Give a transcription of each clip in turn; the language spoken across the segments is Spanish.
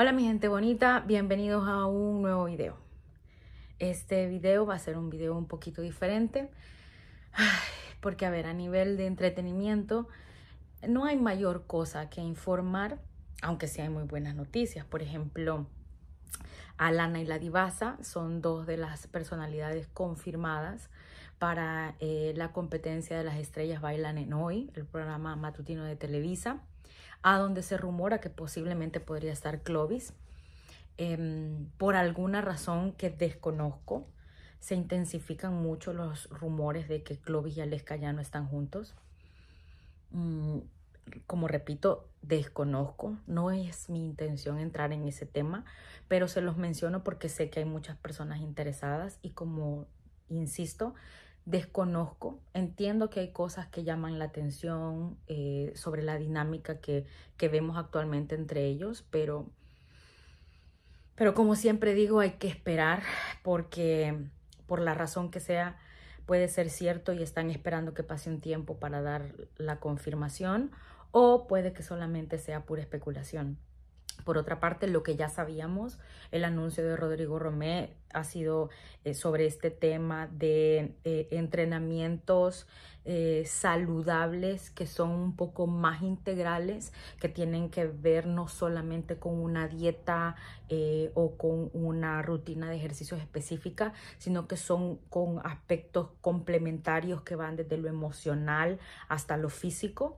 Hola mi gente bonita, bienvenidos a un nuevo video. Este video va a ser un video un poquito diferente, porque a ver, a nivel de entretenimiento no hay mayor cosa que informar, aunque sí hay muy buenas noticias. Por ejemplo, Alana y la Divasa son dos de las personalidades confirmadas para eh, la competencia de las estrellas bailan en hoy, el programa matutino de Televisa, a donde se rumora que posiblemente podría estar Clovis. Em, por alguna razón que desconozco, se intensifican mucho los rumores de que Clovis y Aleska ya no están juntos. Mm, como repito, desconozco, no es mi intención entrar en ese tema, pero se los menciono porque sé que hay muchas personas interesadas y como insisto, desconozco, entiendo que hay cosas que llaman la atención eh, sobre la dinámica que, que, vemos actualmente entre ellos, pero, pero como siempre digo, hay que esperar porque por la razón que sea puede ser cierto y están esperando que pase un tiempo para dar la confirmación o puede que solamente sea pura especulación. Por otra parte, lo que ya sabíamos, el anuncio de Rodrigo Romé ha sido eh, sobre este tema de eh, entrenamientos eh, saludables que son un poco más integrales, que tienen que ver no solamente con una dieta o con una rutina de ejercicios específica, sino que son con aspectos complementarios que van desde lo emocional hasta lo físico.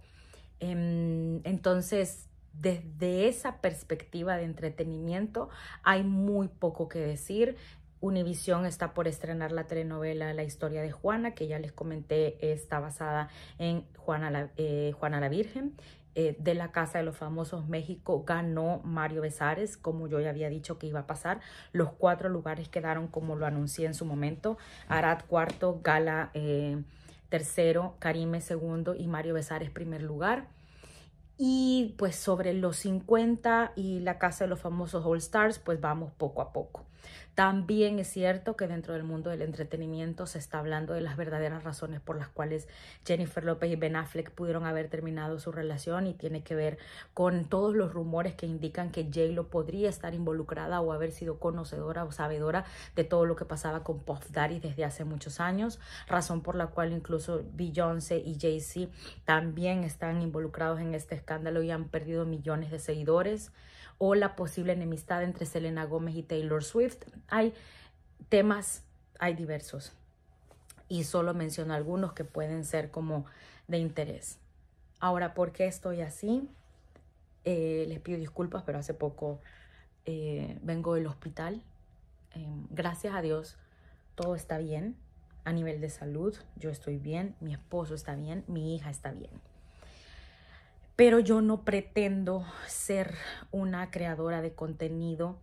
Em, entonces, desde esa perspectiva de entretenimiento hay muy poco que decir. Univisión está por estrenar la telenovela La historia de Juana, que ya les comenté, está basada en Juana la, eh, Juana la Virgen. Eh, de la Casa de los Famosos México ganó Mario Besares, como yo ya había dicho que iba a pasar. Los cuatro lugares quedaron como lo anuncié en su momento. Arad cuarto, Gala eh, tercero, Karime segundo y Mario Besares primer lugar. Y pues sobre los 50 y la casa de los famosos All Stars, pues vamos poco a poco. También es cierto que dentro del mundo del entretenimiento se está hablando de las verdaderas razones por las cuales Jennifer López y Ben Affleck pudieron haber terminado su relación y tiene que ver con todos los rumores que indican que J-Lo podría estar involucrada o haber sido conocedora o sabedora de todo lo que pasaba con Puff Daddy desde hace muchos años, razón por la cual incluso Beyoncé y Jay-Z también están involucrados en este escándalo y han perdido millones de seguidores, o la posible enemistad entre Selena Gómez y Taylor Swift hay temas, hay diversos. Y solo menciono algunos que pueden ser como de interés. Ahora, ¿por qué estoy así? Eh, les pido disculpas, pero hace poco eh, vengo del hospital. Em, gracias a Dios, todo está bien. A nivel de salud, yo estoy bien, mi esposo está bien, mi hija está bien. Pero yo no pretendo ser una creadora de contenido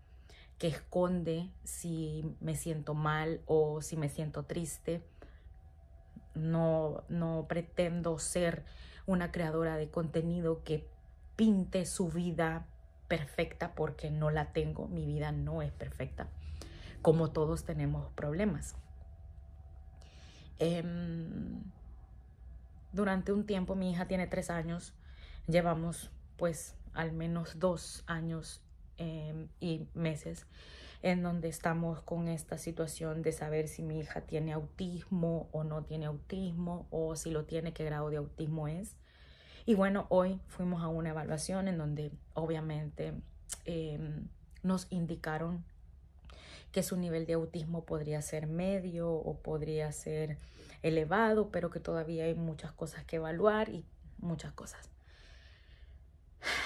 que esconde si me siento mal o si me siento triste. No, no pretendo ser una creadora de contenido que pinte su vida perfecta porque no la tengo, mi vida no es perfecta, como todos tenemos problemas. Em, durante un tiempo, mi hija tiene tres años, llevamos pues al menos dos años Em, y meses en donde estamos con esta situación de saber si mi hija tiene autismo o no tiene autismo o si lo tiene, qué grado de autismo es. Y bueno, hoy fuimos a una evaluación en donde obviamente em, nos indicaron que su nivel de autismo podría ser medio o podría ser elevado, pero que todavía hay muchas cosas que evaluar y muchas cosas.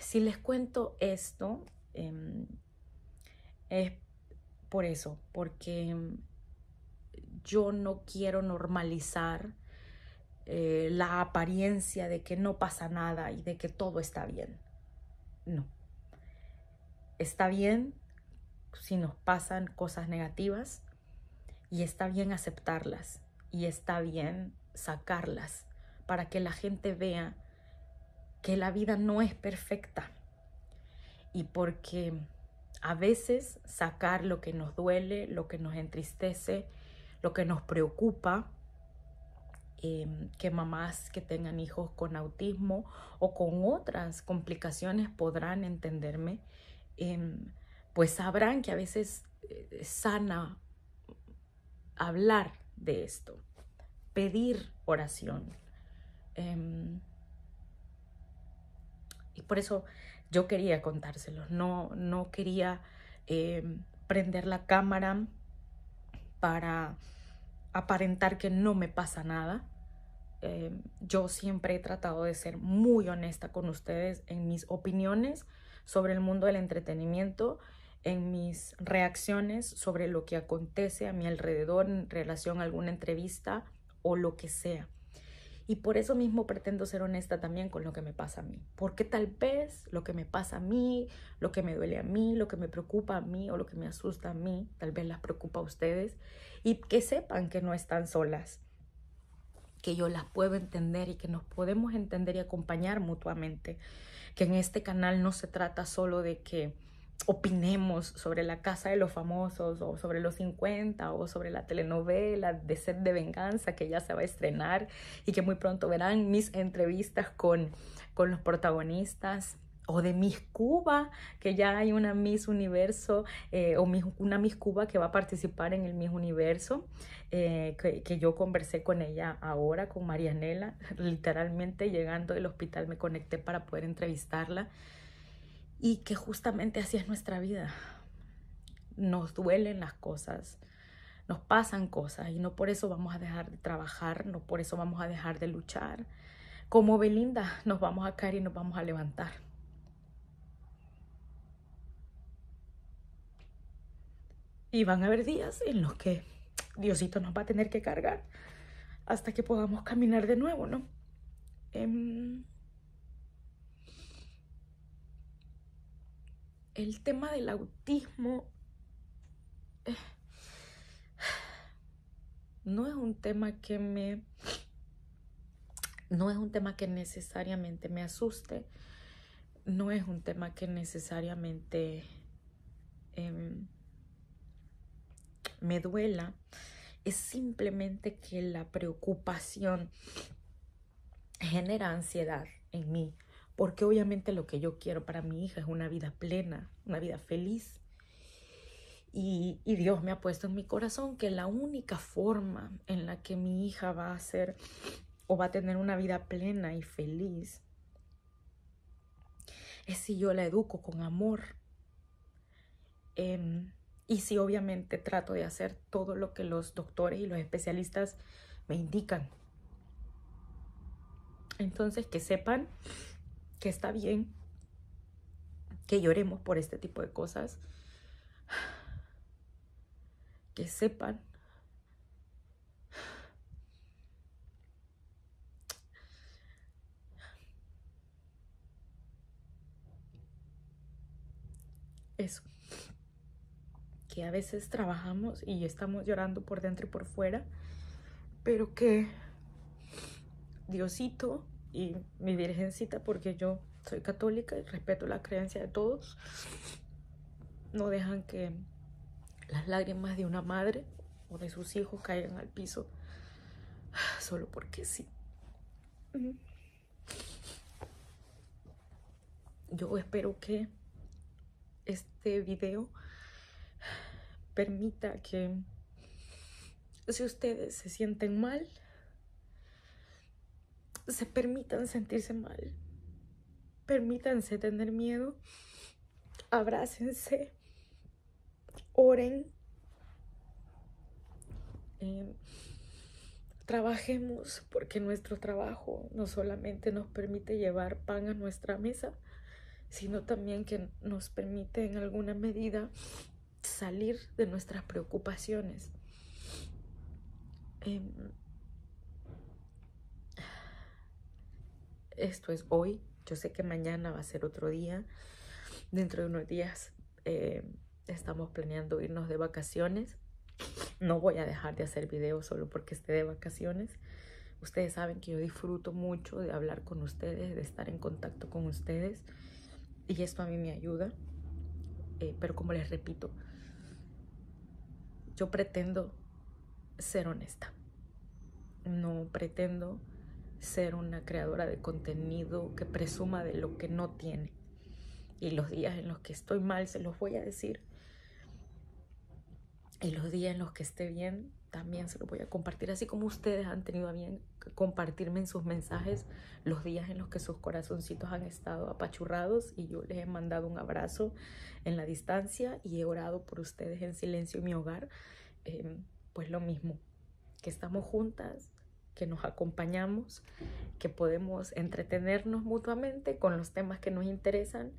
Si les cuento esto, Em, es por eso, porque yo no quiero normalizar eh, la apariencia de que no pasa nada y de que todo está bien. No. Está bien si nos pasan cosas negativas y está bien aceptarlas y está bien sacarlas para que la gente vea que la vida no es perfecta y porque a veces sacar lo que nos duele, lo que nos entristece, lo que nos preocupa, em, que mamás que tengan hijos con autismo o con otras complicaciones podrán entenderme, em, pues sabrán que a veces eh, sana hablar de esto, pedir oración. Em, y por eso yo quería contárselo no, quería em, prender la cámara para aparentar que no me pasa nada. Em, yo siempre he tratado de ser muy honesta con ustedes en mis opiniones sobre el mundo del entretenimiento, en mis reacciones sobre lo que acontece a mi alrededor en relación a alguna entrevista o lo que sea. Y por eso mismo pretendo ser honesta también con lo que me pasa a mí. Porque tal vez lo que me pasa a mí, lo que me duele a mí, lo que me preocupa a mí o lo que me asusta a mí, tal vez las preocupa a ustedes. Y que sepan que no están solas, que yo las puedo entender y que nos podemos entender y acompañar mutuamente. Que en este canal no se trata solo de que opinemos sobre la casa de los famosos o sobre los 50 o sobre la telenovela de Sed de Venganza que ya se va a estrenar y que muy pronto verán mis entrevistas con, los protagonistas o de Miss Cuba, que ya hay una Miss Universo eh, o una Miss Cuba que va a participar en el Miss Universo, eh, que, que, yo conversé con ella ahora, con Marianela, literalmente llegando del hospital me conecté para poder entrevistarla y que justamente así es nuestra vida. Nos duelen las cosas, nos pasan cosas y no por eso vamos a dejar de trabajar, no por eso vamos a dejar de luchar. Como Belinda nos vamos a caer y nos vamos a levantar. Y van a haber días en los que Diosito nos va a tener que cargar hasta que podamos caminar de nuevo, ¿no? Em, el tema del autismo eh, no es un tema que me no es un tema que necesariamente me asuste no es un tema que necesariamente em, me duela es simplemente que la preocupación genera ansiedad en mí porque obviamente lo que yo quiero para mi hija es una vida plena, una vida feliz. Y, Dios me ha puesto en mi corazón que la única forma en la que mi hija va a ser o va a tener una vida plena y feliz es si yo la educo con amor. Em, y si obviamente trato de hacer todo lo que los doctores y los especialistas me indican. Entonces, que sepan que está bien que lloremos por este tipo de cosas, que sepan eso, que a veces trabajamos y estamos llorando por dentro y por fuera, pero que Diosito y mi virgencita, porque yo soy católica y respeto la creencia de todos, no dejan que las lágrimas de una madre o de sus hijos caigan al piso solo porque sí. Yo espero que este video permita que si ustedes se sienten mal, se permitan sentirse mal, permítanse tener miedo, abrácense, oren, em, trabajemos porque nuestro trabajo no solamente nos permite llevar pan a nuestra mesa, sino también que nos permite en alguna medida salir de nuestras preocupaciones. Em, esto es hoy. Yo sé que mañana va a ser otro día. Dentro de unos días eh, estamos planeando irnos de vacaciones. No voy a dejar de hacer videos solo porque esté de vacaciones. Ustedes saben que yo disfruto mucho de hablar con ustedes, de estar en contacto con ustedes. Y esto a mí me ayuda. Eh, pero como les repito, yo pretendo ser honesta. No pretendo ser una creadora de contenido que presuma de lo que no tiene. Y los días en los que estoy mal se los voy a decir. Y los días en los que esté bien también se los voy a compartir. Así como ustedes han tenido a bien compartirme en sus mensajes los días en los que sus corazoncitos han estado apachurrados y yo les he mandado un abrazo en la distancia y he orado por ustedes en silencio en mi hogar. Eh, pues lo mismo, que estamos juntas que nos acompañamos, que podemos entretenernos mutuamente con los temas que nos interesan,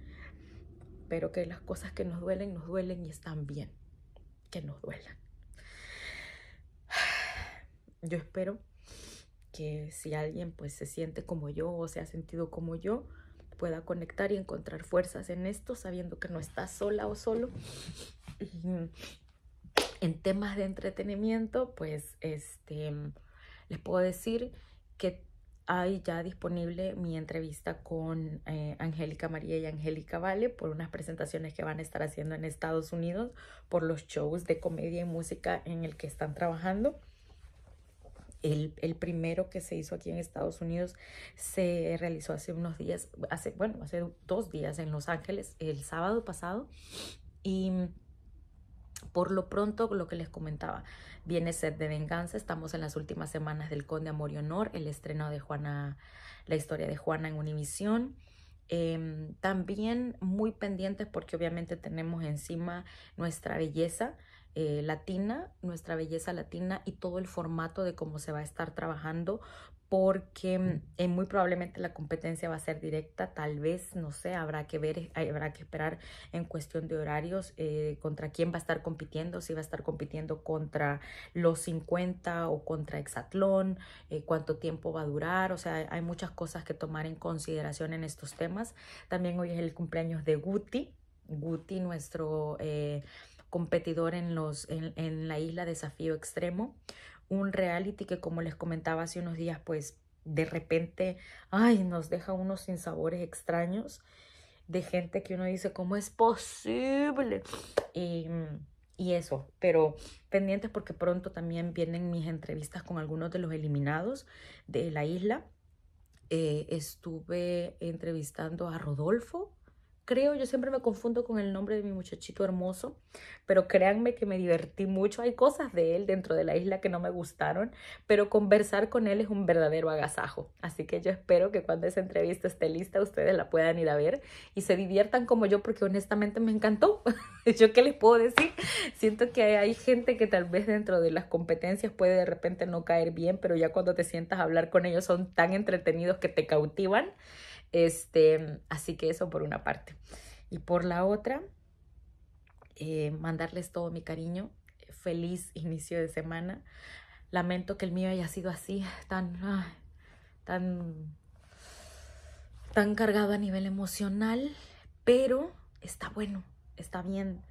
pero que las cosas que nos duelen, nos duelen y están bien, que nos duelan. Yo espero que si alguien pues se siente como yo o se ha sentido como yo, pueda conectar y encontrar fuerzas en esto, sabiendo que no está sola o solo. en temas de entretenimiento, pues este les puedo decir que hay ya disponible mi entrevista con eh, Angélica María y Angélica Vale por unas presentaciones que van a estar haciendo en Estados Unidos por los shows de comedia y música en el que están trabajando. El, el, primero que se hizo aquí en Estados Unidos se realizó hace unos días, hace, bueno, hace dos días en Los Ángeles, el sábado pasado. Y por lo pronto, lo que les comentaba, viene Sed de Venganza, estamos en las últimas semanas del Conde Amor y Honor, el estreno de Juana, la historia de Juana en Univisión. Em, también muy pendientes porque obviamente tenemos encima nuestra belleza eh, latina, nuestra belleza latina y todo el formato de cómo se va a estar trabajando porque mm, eh, muy probablemente la competencia va a ser directa, tal vez, no sé, habrá que ver, habrá que esperar en cuestión de horarios eh, contra quién va a estar compitiendo, si va a estar compitiendo contra los 50 o contra exatlón eh, cuánto tiempo va a durar, o sea, hay muchas cosas que tomar en consideración en estos temas. También hoy es el cumpleaños de Guti, Guti, nuestro competidor en, los, en la isla Desafío Extremo un reality que como les comentaba hace unos días, pues de repente, ay, nos deja unos sinsabores extraños de gente que uno dice, ¿cómo es posible? Y, eso, pero pendientes porque pronto también vienen mis entrevistas con algunos de los eliminados de la isla. Eh, estuve entrevistando a Rodolfo, creo, yo siempre me confundo con el nombre de mi muchachito hermoso, pero créanme que me divertí mucho. Hay cosas de él dentro de la isla que no me gustaron, pero conversar con él es un verdadero agasajo. Así que yo espero que cuando esa entrevista esté lista, ustedes la puedan ir a ver y se diviertan como yo, porque honestamente me encantó. yo qué les puedo decir, siento que hay gente que tal vez dentro de las competencias puede de repente no caer bien, pero ya cuando te sientas a hablar con ellos son tan entretenidos que te cautivan. Este, así que eso por una parte. Y por la otra, eh, mandarles todo mi cariño. Feliz inicio de semana. Lamento que el mío haya sido así, tan, ah, tan, tan cargado a nivel emocional, pero está bueno, está bien.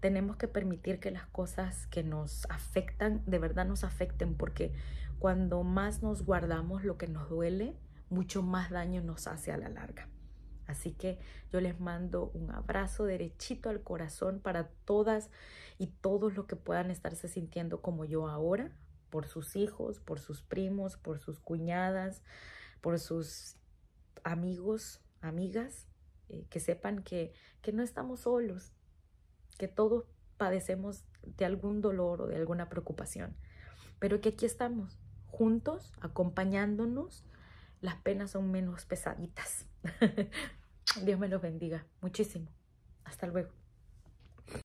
Tenemos que permitir que las cosas que nos afectan de verdad nos afecten, porque cuando más nos guardamos lo que nos duele, mucho más daño nos hace a la larga. Así que yo les mando un abrazo derechito al corazón para todas y todos los que puedan estarse sintiendo como yo ahora, por sus hijos, por sus primos, por sus cuñadas, por sus amigos, amigas, eh, que sepan que, que no estamos solos, que todos padecemos de algún dolor o de alguna preocupación, pero que aquí estamos juntos, acompañándonos, las penas son menos pesaditas. Dios me los bendiga muchísimo. Hasta luego.